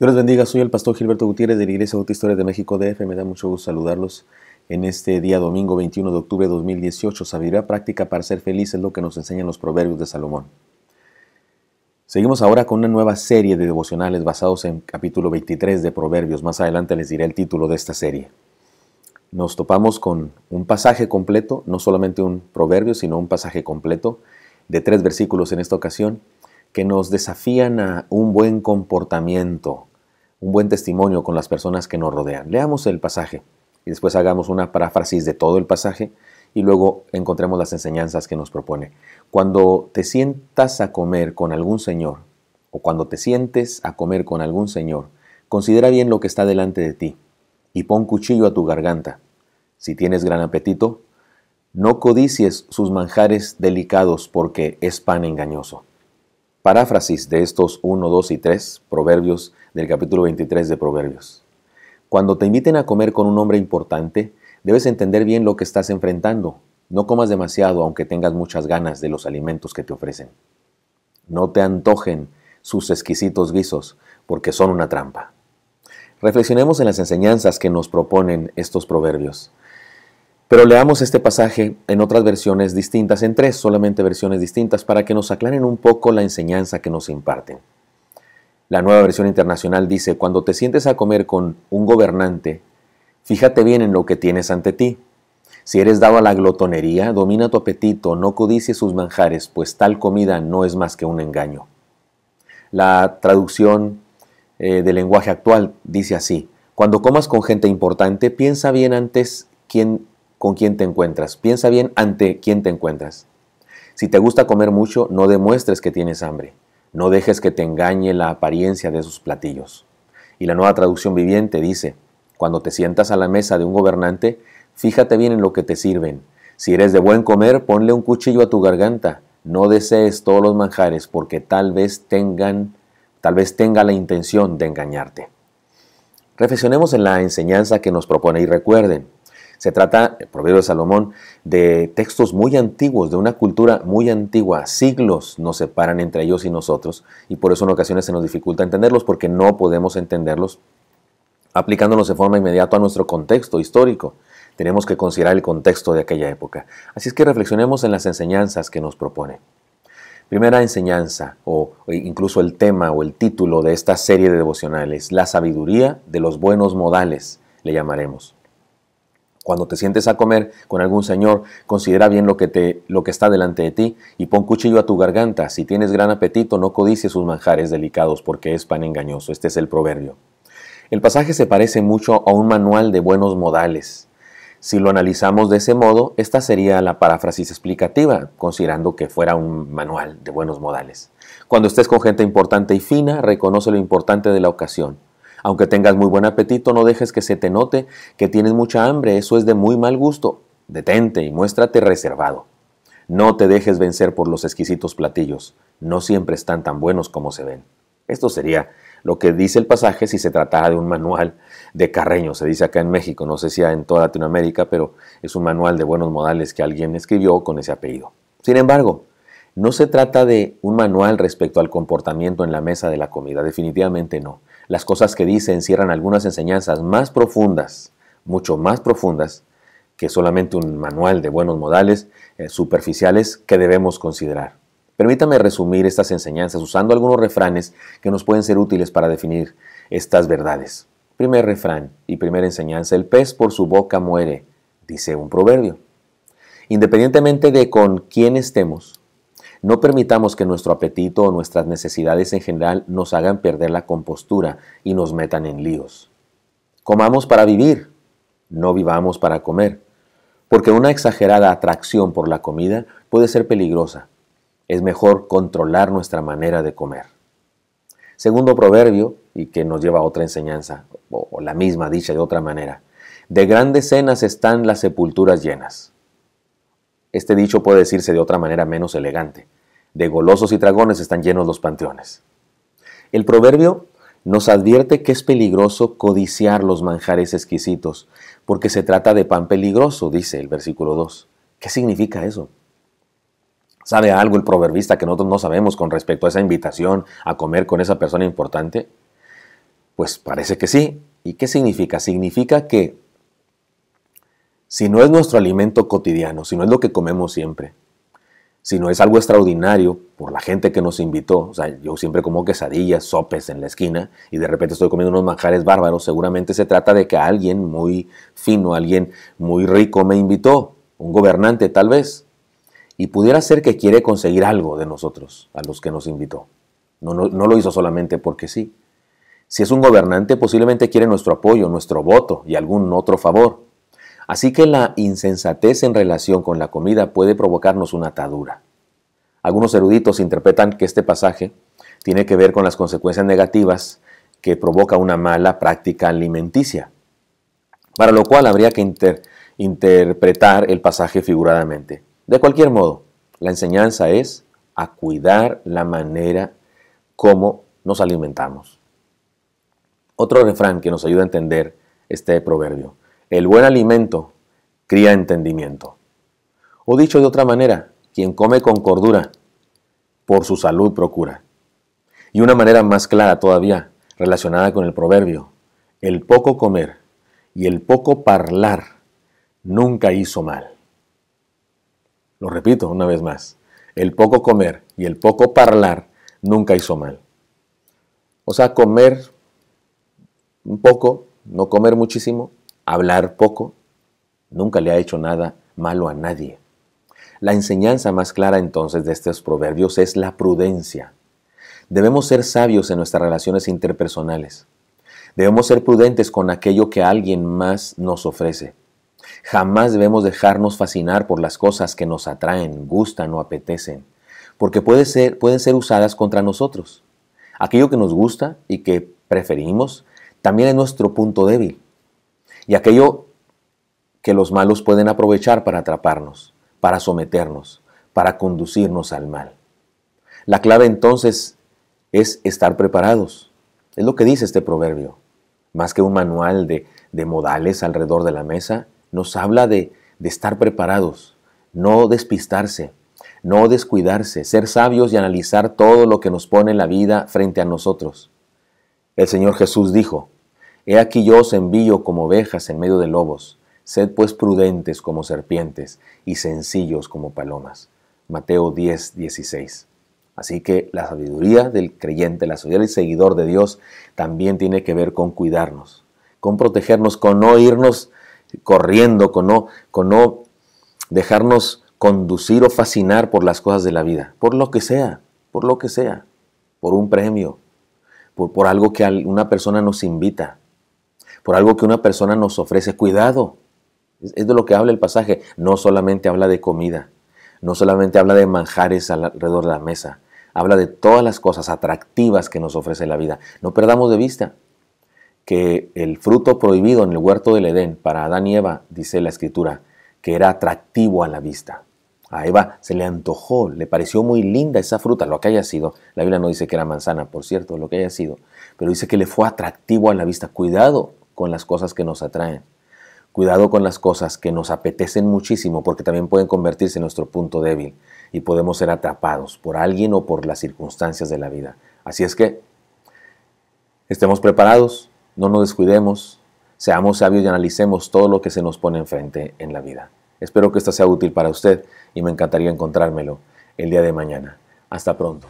Dios les bendiga, soy el pastor Gilberto Gutiérrez de la Iglesia Bautista de México DF. Me da mucho gusto saludarlos en este día domingo 21 de octubre de 2018. Sabiduría práctica para ser feliz es lo que nos enseñan los proverbios de Salomón. Seguimos ahora con una nueva serie de devocionales basados en capítulo 23 de Proverbios. Más adelante les diré el título de esta serie. Nos topamos con un pasaje completo, no solamente un proverbio, sino un pasaje completo de tres versículos en esta ocasión, que nos desafían a un buen comportamiento, un buen testimonio con las personas que nos rodean. Leamos el pasaje y después hagamos una paráfrasis de todo el pasaje y luego encontremos las enseñanzas que nos propone. Cuando te sientas a comer con algún señor o cuando te sientes a comer con algún señor, considera bien lo que está delante de ti y pon cuchillo a tu garganta. Si tienes gran apetito, no codicies sus manjares delicados porque es pan engañoso. Paráfrasis de estos 1, 2 y 3, Proverbios del capítulo 23 de Proverbios. Cuando te inviten a comer con un hombre importante, debes entender bien lo que estás enfrentando. No comas demasiado aunque tengas muchas ganas de los alimentos que te ofrecen. No te antojen sus exquisitos guisos, porque son una trampa. Reflexionemos en las enseñanzas que nos proponen estos proverbios. Pero leamos este pasaje en otras versiones distintas, en tres solamente versiones distintas, para que nos aclaren un poco la enseñanza que nos imparten. La nueva versión internacional dice, cuando te sientes a comer con un gobernante, fíjate bien en lo que tienes ante ti. Si eres dado a la glotonería, domina tu apetito, no codicies sus manjares, pues tal comida no es más que un engaño. La traducción eh, del lenguaje actual dice así, cuando comas con gente importante, piensa bien antes quién, con quién te encuentras, piensa bien ante quién te encuentras. Si te gusta comer mucho, no demuestres que tienes hambre. No dejes que te engañe la apariencia de esos platillos. Y la nueva traducción viviente dice, cuando te sientas a la mesa de un gobernante, fíjate bien en lo que te sirven. Si eres de buen comer, ponle un cuchillo a tu garganta. No desees todos los manjares, porque tal vez tengan, tal vez tenga la intención de engañarte. Reflexionemos en la enseñanza que nos propone y recuerden, se trata, el Proverbio de Salomón, de textos muy antiguos, de una cultura muy antigua. Siglos nos separan entre ellos y nosotros y por eso en ocasiones se nos dificulta entenderlos porque no podemos entenderlos aplicándolos de forma inmediata a nuestro contexto histórico. Tenemos que considerar el contexto de aquella época. Así es que reflexionemos en las enseñanzas que nos propone. Primera enseñanza, o incluso el tema o el título de esta serie de devocionales, la sabiduría de los buenos modales, le llamaremos. Cuando te sientes a comer con algún señor, considera bien lo que, te, lo que está delante de ti y pon cuchillo a tu garganta. Si tienes gran apetito, no codices sus manjares delicados porque es pan engañoso. Este es el proverbio. El pasaje se parece mucho a un manual de buenos modales. Si lo analizamos de ese modo, esta sería la paráfrasis explicativa, considerando que fuera un manual de buenos modales. Cuando estés con gente importante y fina, reconoce lo importante de la ocasión. Aunque tengas muy buen apetito, no dejes que se te note que tienes mucha hambre, eso es de muy mal gusto. Detente y muéstrate reservado. No te dejes vencer por los exquisitos platillos, no siempre están tan buenos como se ven. Esto sería lo que dice el pasaje si se tratara de un manual de Carreño, se dice acá en México, no sé si en toda Latinoamérica, pero es un manual de buenos modales que alguien escribió con ese apellido. Sin embargo, no se trata de un manual respecto al comportamiento en la mesa de la comida, definitivamente no. Las cosas que dice encierran algunas enseñanzas más profundas, mucho más profundas, que solamente un manual de buenos modales eh, superficiales que debemos considerar. Permítame resumir estas enseñanzas usando algunos refranes que nos pueden ser útiles para definir estas verdades. Primer refrán y primera enseñanza, el pez por su boca muere, dice un proverbio. Independientemente de con quién estemos, no permitamos que nuestro apetito o nuestras necesidades en general nos hagan perder la compostura y nos metan en líos. Comamos para vivir, no vivamos para comer, porque una exagerada atracción por la comida puede ser peligrosa. Es mejor controlar nuestra manera de comer. Segundo proverbio, y que nos lleva a otra enseñanza, o, la misma dicha de otra manera. De grandes cenas están las sepulturas llenas. Este dicho puede decirse de otra manera menos elegante. De golosos y dragones están llenos los panteones. El proverbio nos advierte que es peligroso codiciar los manjares exquisitos, porque se trata de pan peligroso, dice el versículo 2. ¿Qué significa eso? ¿Sabe algo el proverbista que nosotros no sabemos con respecto a esa invitación a comer con esa persona importante? Pues parece que sí. ¿Y qué significa? Significa que si no es nuestro alimento cotidiano, si no es lo que comemos siempre, si no es algo extraordinario por la gente que nos invitó, o sea, yo siempre como quesadillas, sopes en la esquina y de repente estoy comiendo unos manjares bárbaros, seguramente se trata de que alguien muy fino, alguien muy rico me invitó, un gobernante tal vez, y pudiera ser que quiere conseguir algo de nosotros, a los que nos invitó. No, no, no lo hizo solamente porque sí. Si es un gobernante, posiblemente quiere nuestro apoyo, nuestro voto y algún otro favor. Así que la insensatez en relación con la comida puede provocarnos una atadura. Algunos eruditos interpretan que este pasaje tiene que ver con las consecuencias negativas que provoca una mala práctica alimenticia, para lo cual habría que interpretar el pasaje figuradamente. De cualquier modo, la enseñanza es a cuidar la manera como nos alimentamos. Otro refrán que nos ayuda a entender este proverbio. El buen alimento cría entendimiento. O dicho de otra manera, quien come con cordura, por su salud procura. Y una manera más clara todavía, relacionada con el proverbio, el poco comer y el poco parlar nunca hizo mal. Lo repito una vez más, el poco comer y el poco parlar nunca hizo mal. O sea, comer un poco, no comer muchísimo, hablar poco, nunca le ha hecho nada malo a nadie. La enseñanza más clara entonces de estos proverbios es la prudencia. Debemos ser sabios en nuestras relaciones interpersonales. Debemos ser prudentes con aquello que alguien más nos ofrece. Jamás debemos dejarnos fascinar por las cosas que nos atraen, gustan o apetecen, porque pueden ser usadas contra nosotros. Aquello que nos gusta y que preferimos también es nuestro punto débil y aquello que los malos pueden aprovechar para atraparnos, para someternos, para conducirnos al mal. La clave entonces es estar preparados. Es lo que dice este proverbio. Más que un manual de, modales alrededor de la mesa, nos habla de, de estar preparados, no despistarse, no descuidarse, ser sabios y analizar todo lo que nos pone la vida frente a nosotros. El Señor Jesús dijo, He aquí yo os envío como ovejas en medio de lobos. Sed pues prudentes como serpientes y sencillos como palomas. Mateo 10, 16. Así que la sabiduría del creyente, la sabiduría del seguidor de Dios, también tiene que ver con cuidarnos, con protegernos, con no irnos corriendo, con no, con no dejarnos conducir o fascinar por las cosas de la vida, por lo que sea, por lo que sea, por un premio, por, por algo que una persona nos invita, por algo que una persona nos ofrece. Cuidado. Es de lo que habla el pasaje. No solamente habla de comida, no solamente habla de manjares alrededor de la mesa, habla de todas las cosas atractivas que nos ofrece la vida. No perdamos de vista que el fruto prohibido en el huerto del Edén para Adán y Eva, dice la escritura, que era atractivo a la vista. A Eva se le antojó, le pareció muy linda esa fruta, lo que haya sido. La Biblia no dice que era manzana, por cierto, lo que haya sido. Pero dice que le fue atractivo a la vista. Cuidado, con las cosas que nos atraen. Cuidado con las cosas que nos apetecen muchísimo porque también pueden convertirse en nuestro punto débil y podemos ser atrapados por alguien o por las circunstancias de la vida. Así es que estemos preparados, no nos descuidemos, seamos sabios y analicemos todo lo que se nos pone enfrente en la vida. Espero que esto sea útil para usted y me encantaría encontrármelo el día de mañana. Hasta pronto.